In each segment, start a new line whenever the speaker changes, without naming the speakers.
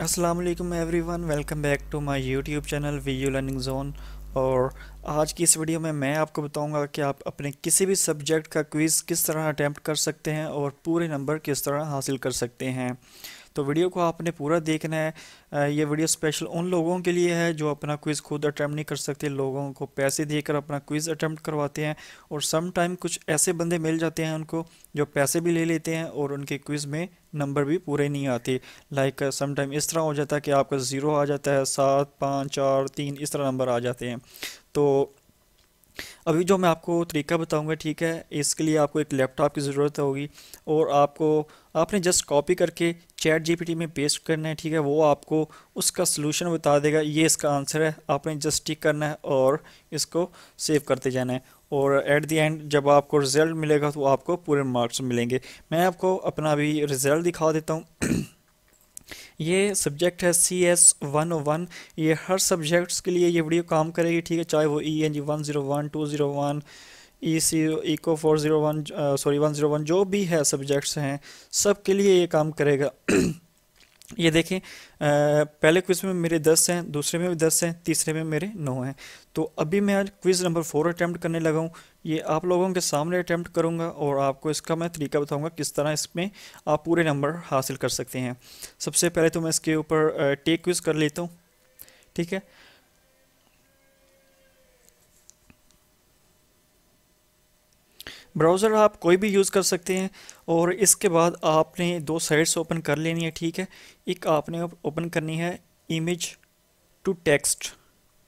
Aslam everyone welcome back to my YouTube channel V U learning zone और आज की इस वीडियो में मैं आपको बताऊंगा कि आप अपने किसी भी सब्जेक्ट का क्विज़ किस तरह अटैम्प्ट कर सकते हैं और पूरे नंबर किस तरह हासिल कर सकते हैं तो वीडियो को आपने पूरा देखना है ये वीडियो स्पेशल उन लोगों के लिए है जो अपना क्विज़ खुद अटैम्प्ट नहीं कर सकते लोगों को पैसे देकर अपना क्विज़ अटैम्प्ट करवाते हैं और सम टाइम कुछ ऐसे बंदे मिल जाते हैं उनको जो पैसे भी ले लेते हैं और उनके क्विज़ में नंबर भी पूरे नहीं आते लाइक टाइम इस तरह हो जाता है कि आपका ज़ीरो आ जाता है सात पाँच चार तीन इस तरह नंबर आ जाते हैं तो अभी जो मैं आपको तरीका बताऊंगा ठीक है इसके लिए आपको एक लैपटॉप की ज़रूरत होगी और आपको आपने जस्ट कॉपी करके चैट जीपीटी में पेस्ट करना है ठीक है वो आपको उसका सलूशन बता देगा ये इसका आंसर है आपने जस्ट टिक करना है और इसको सेव करते जाना है और एट दी एंड जब आपको रिज़ल्ट मिलेगा तो आपको पूरे मार्क्स मिलेंगे मैं आपको अपना अभी रिज़ल्ट दिखा देता हूँ ये सब्जेक्ट है सी एस वन वन ये हर सब्जेक्ट्स के लिए ये वीडियो काम करेगी ठीक है चाहे वो E N G one zero one two zero one E C eco four zero one sorry one zero one जो भी है सब्जेक्ट्स हैं सब के लिए ये काम करेगा ये देखें पहले क्विज़ में मेरे दस हैं दूसरे में भी दस हैं तीसरे में मेरे नौ हैं तो अभी मैं आज क्विज़ नंबर फोर अटैम्प्ट करने लगा हूँ ये आप लोगों के सामने अटैम्प्ट करूँगा और आपको इसका मैं तरीका बताऊँगा किस तरह इसमें आप पूरे नंबर हासिल कर सकते हैं सबसे पहले तो मैं इसके ऊपर टेक क्विज़ कर लेता हूँ ठीक है ब्राउज़र आप कोई भी यूज़ कर सकते हैं और इसके बाद आपने दो साइट्स ओपन कर लेनी है ठीक है एक आपने ओपन करनी है इमेज टू टेक्स्ट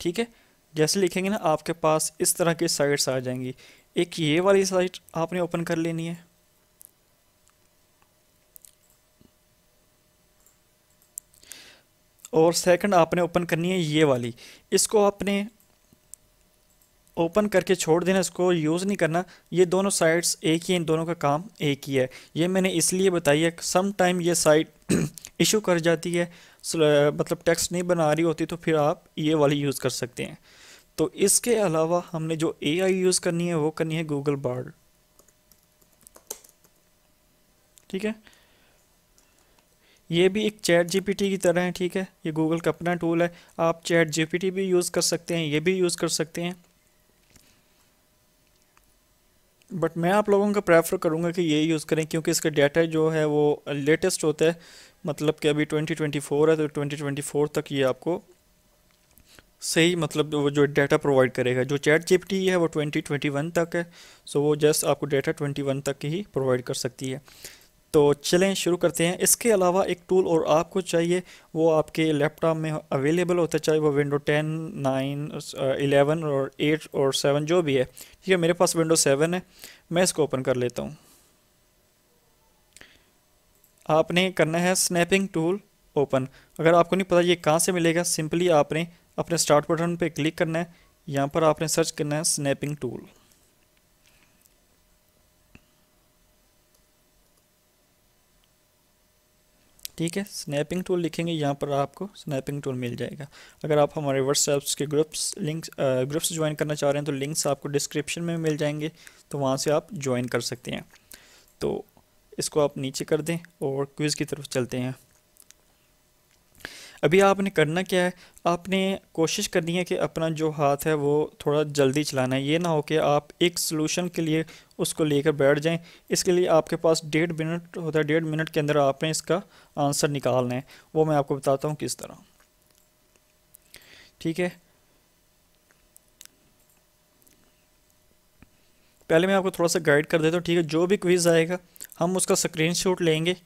ठीक है जैसे लिखेंगे ना आपके पास इस तरह की साइट्स आ जाएंगी एक ये वाली साइट आपने ओपन कर लेनी है और सेकंड आपने ओपन करनी है ये वाली इसको आपने ओपन करके छोड़ देना इसको यूज़ नहीं करना ये दोनों साइट्स एक ही इन दोनों का काम एक ही है ये मैंने इसलिए बताई है सम टाइम ये साइट इशू कर जाती है मतलब टेक्स्ट नहीं बना रही होती तो फिर आप ये वाली यूज़ कर सकते हैं तो इसके अलावा हमने जो एआई यूज़ करनी है वो करनी है गूगल बार्ड ठीक है ये भी एक चैट जीपीटी की तरह है ठीक है ये गूगल का अपना टूल है आप चैट जीपीटी भी यूज़ कर सकते हैं ये भी यूज़ कर सकते हैं बट मैं आप लोगों का प्रेफर करूँगा कि ये यूज़ करें क्योंकि इसका डाटा जो है वो लेटेस्ट होता है मतलब कि अभी 2024 है तो 2024 तक ये आपको सही मतलब वो जो डाटा प्रोवाइड करेगा जो चैट जीपीटी है वो 2021 तक है सो वो जस्ट आपको डाटा 21 तक ही प्रोवाइड कर सकती है तो चलें शुरू करते हैं इसके अलावा एक टूल और आपको चाहिए वो आपके लैपटॉप में अवेलेबल होता है चाहे वो विंडो टेन नाइन एलेवन और एट और सेवन जो भी है ठीक है मेरे पास विंडो सेवन है मैं इसको ओपन कर लेता हूँ आपने करना है स्नैपिंग टूल ओपन अगर आपको नहीं पता ये कहाँ से मिलेगा सिंपली आपने अपने स्टार्ट बटन पर क्लिक करना है यहाँ पर आपने सर्च करना है स्नैपिंग टूल ठीक है स्नैपिंग टूल लिखेंगे यहाँ पर आपको स्नैपिंग टूल मिल जाएगा अगर आप हमारे व्हाट्सएप्स के ग्रुप्स लिंक्स ग्रुप्स ज्वाइन करना चाह रहे हैं तो लिंक्स आपको डिस्क्रिप्शन में मिल जाएंगे तो वहाँ से आप ज्वाइन कर सकते हैं तो इसको आप नीचे कर दें और क्विज़ की तरफ चलते हैं अभी आपने करना क्या है आपने कोशिश करनी है कि अपना जो हाथ है वो थोड़ा जल्दी चलाना है ये ना हो कि आप एक सोलूशन के लिए उसको लेकर बैठ जाएं इसके लिए आपके पास डेढ़ मिनट होता है डेढ़ मिनट के अंदर आपने इसका आंसर निकालना है वो मैं आपको बताता हूँ किस तरह ठीक है पहले मैं आपको थोड़ा सा गाइड कर देता हूँ ठीक है जो भी क्विज़ आएगा हम उसका स्क्रीनशॉट लेंगे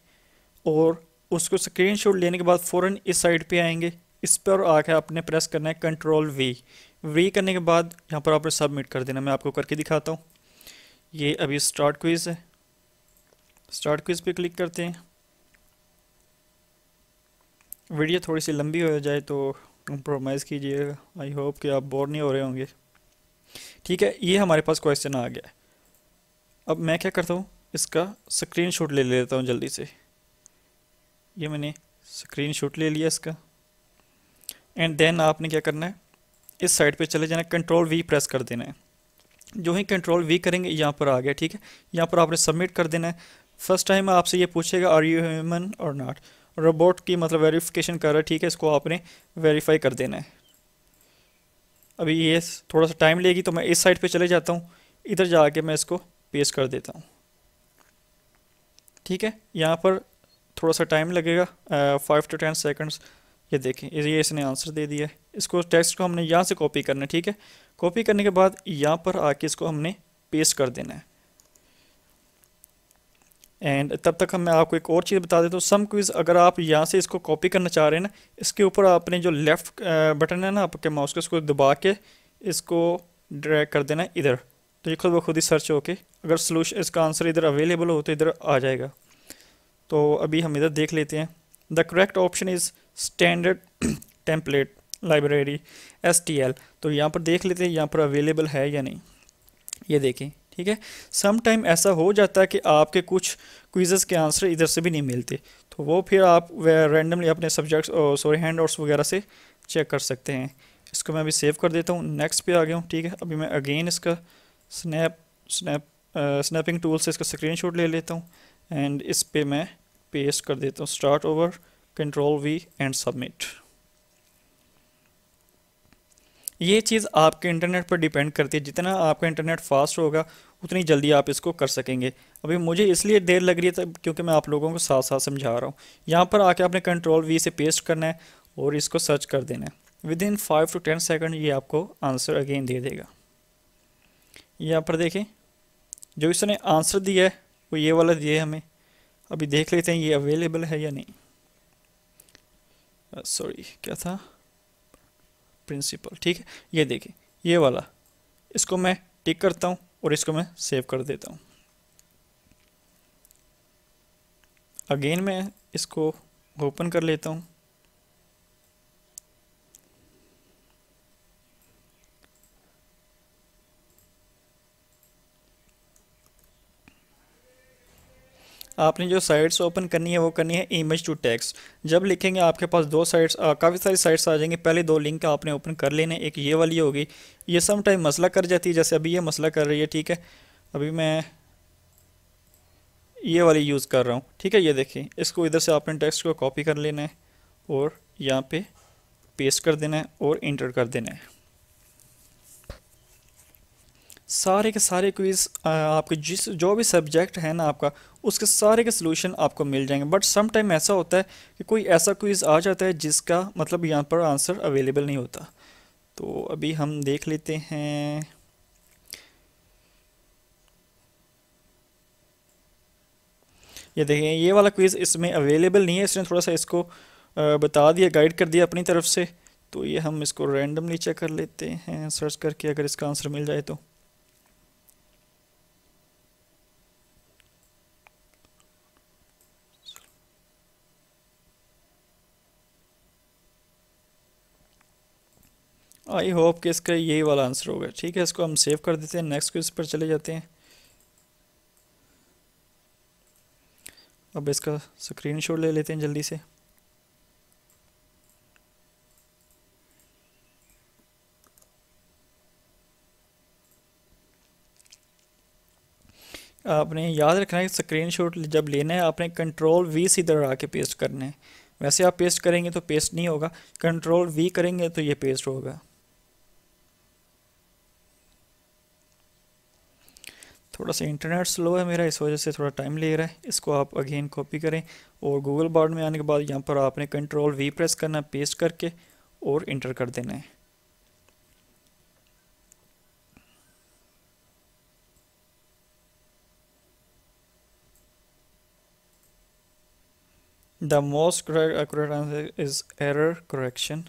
और उसको स्क्रीन लेने के बाद फ़ौरन इस साइड पर आएंगे इस पर आकर आपने प्रेस करना है कंट्रोल वी वी करने के बाद यहाँ पर आपने सबमिट कर देना मैं आपको करके दिखाता हूँ ये अभी स्टार्ट क्विज़ है स्टार्ट क्विज़ पे क्लिक करते हैं वीडियो थोड़ी सी लंबी हो जाए तो कंप्रोमाइज़ कीजिएगा आई होप कि आप बोर नहीं हो रहे होंगे ठीक है ये हमारे पास क्वेश्चन आ गया अब मैं क्या करता हूँ इसका स्क्रीन ले लेता हूँ जल्दी से ये मैंने स्क्रीन शूट ले लिया इसका एंड देन आपने क्या करना है इस साइड पे चले जाना कंट्रोल वी प्रेस कर देना है जो ही कंट्रोल वी करेंगे यहाँ पर आ गया ठीक है यहाँ पर आपने सबमिट कर देना है फर्स्ट टाइम आपसे ये पूछेगा आर यू ह्यूमन और नॉट रोबोट की मतलब वेरीफिकेशन कर रहा है ठीक है इसको आपने वेरीफाई कर देना है अभी ये थोड़ा सा टाइम लेगी तो मैं इस साइड पर चले जाता हूँ इधर जाके मैं इसको पेस्ट कर देता हूँ ठीक है यहाँ पर थोड़ा सा टाइम लगेगा फाइव टू टेन सेकंड्स ये देखें ये इसने आंसर दे दिया है इसको टेक्स्ट को हमने यहाँ से कॉपी करना है ठीक है कॉपी करने के बाद यहाँ पर आके इसको हमने पेस्ट कर देना है एंड तब तक हम मैं आपको एक और चीज़ बता देता हूँ सम क्विज़ अगर आप यहाँ से इसको कॉपी करना चाह रहे हैं ना इसके ऊपर आपने जो लेफ़्ट बटन है ना आपके माउस के उसको दबा के इसको ड्रैग कर देना इधर तो ये खुद ब खुद ही सर्च होके अगर सोलूशन इसका आंसर इधर अवेलेबल हो तो इधर आ जाएगा तो अभी हम इधर देख लेते हैं the correct option is standard template library S T L तो यहाँ पर देख लेते हैं यहाँ पर अवेलेबल है या नहीं ये देखें ठीक है सम टाइम ऐसा हो जाता है कि आपके कुछ क्विजेस के आंसर इधर से भी नहीं मिलते तो वो फिर आप रैंडमली अपने सब्जेक्ट्स सॉरी हैंड आउट्स वगैरह से चेक कर सकते हैं इसको मैं अभी सेव कर देता हूँ नेक्स्ट पे आ गया हूँ ठीक है अभी मैं अगेन इसका स्नैप स्नैप स्नैपिंग टूल से इसका शॉट ले लेता हूँ एंड इस पे मैं पेस्ट कर देता हूँ start over control V and submit ये चीज़ आपके इंटरनेट पर डिपेंड करती है जितना आपका इंटरनेट फास्ट होगा उतनी जल्दी आप इसको कर सकेंगे अभी मुझे इसलिए देर लग रही है क्योंकि मैं आप लोगों को साथ साथ समझा रहा हूँ यहाँ पर आके आपने कंट्रोल वी से पेस्ट करना है और इसको सर्च कर देना है within five to ten second ये आपको आंसर अगेन दे देगा यहाँ पर देखें जो इसने आंसर दिया है वो ये वाला दिए हमें अभी देख लेते हैं ये अवेलेबल है या नहीं सॉरी uh, क्या था प्रिंसिपल ठीक है ये देखिए ये वाला इसको मैं टिक करता हूँ और इसको मैं सेव कर देता हूँ अगेन मैं इसको ओपन कर लेता हूँ आपने जो साइट्स ओपन करनी है वो करनी है इमेज टू टेक्स्ट जब लिखेंगे आपके पास दो साइट्स काफ़ी सारी साइट्स आ जाएंगी पहले दो लिंक आपने ओपन कर लेने एक ये वाली होगी ये सम टाइम मसला कर जाती है जैसे अभी ये मसला कर रही है ठीक है अभी मैं ये वाली यूज़ कर रहा हूँ ठीक है ये देखिए इसको इधर से आपने टेक्स्ट को कॉपी कर लेना है और यहाँ पे पेस्ट कर देना है और इंटर कर देना है सारे के सारे क्विज़ आपके जिस जो भी सब्जेक्ट है ना आपका उसके सारे के सोल्यूशन आपको मिल जाएंगे बट सम टाइम ऐसा होता है कि कोई ऐसा क्विज़ आ जाता है जिसका मतलब यहाँ पर आंसर अवेलेबल नहीं होता तो अभी हम देख लेते हैं ये देखिए ये वाला क्विज़ इसमें अवेलेबल नहीं है इसने थोड़ा सा इसको बता दिया गाइड कर दिया अपनी तरफ से तो ये हम इसको रैंडमली चेक कर लेते हैं सर्च करके अगर इसका आंसर मिल जाए तो आई होप कि इसका यही वाला आंसर होगा ठीक है इसको हम सेव कर देते हैं नेक्स्ट क्वेश्चन पर चले जाते हैं अब इसका स्क्रीन शॉट ले लेते हैं जल्दी से आपने याद रखना है स्क्रीन शॉट जब लेना है आपने कंट्रोल वी सीधर डरा के पेस्ट करना है वैसे आप पेस्ट करेंगे तो पेस्ट नहीं होगा कंट्रोल वी करेंगे तो ये पेस्ट होगा थोड़ा सा इंटरनेट स्लो है मेरा इस वजह से थोड़ा टाइम ले रहा है इसको आप अगेन कॉपी करें और गूगल बार्ड में आने के बाद यहाँ पर आपने कंट्रोल वी प्रेस करना पेस्ट करके और इंटर कर देना है the most correct answer is error correction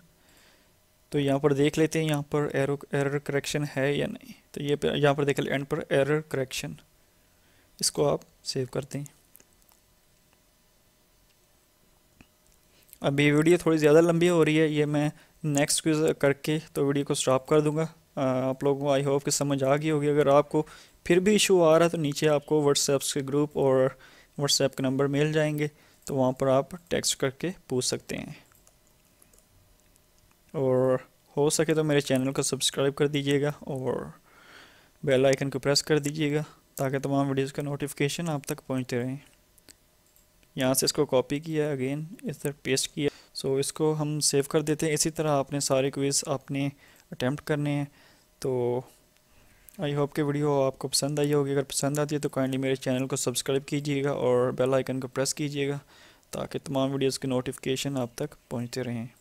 तो यहाँ पर देख लेते हैं यहाँ पर एरो एरर करेक्शन है या नहीं तो ये यहाँ पर देख ले एंड पर एरर करेक्शन इसको आप सेव करते हैं अब ये वीडियो थोड़ी ज़्यादा लंबी हो रही है ये मैं नेक्स्ट क्विज करके तो वीडियो को स्टॉप कर दूंगा आप लोगों को आई होप कि समझ आ गई होगी अगर आपको फिर भी इशू आ रहा है तो नीचे आपको व्हाट्सएप के ग्रुप और व्हाट्सएप के नंबर मिल जाएंगे तो वहाँ पर आप टेक्स्ट करके पूछ सकते हैं और हो सके तो मेरे चैनल को सब्सक्राइब कर दीजिएगा और बेल आइकन को प्रेस कर दीजिएगा ताकि तमाम वीडियोस का नोटिफिकेशन आप तक पहुंचते रहें यहाँ से इसको कॉपी किया अगेन इस तरह पेस्ट किया सो so, इसको हम सेव कर देते हैं इसी तरह आपने सारे क्विज़ आपने अटैम्प्ट करने हैं तो आई होप के वीडियो आपको पसंद आई होगी अगर पसंद आती है तो काइंडली मेरे चैनल को सब्सक्राइब कीजिएगा और बेल आइकन को प्रेस कीजिएगा ताकि तमाम वीडियोस के नोटिफिकेशन आप तक पहुंचते रहें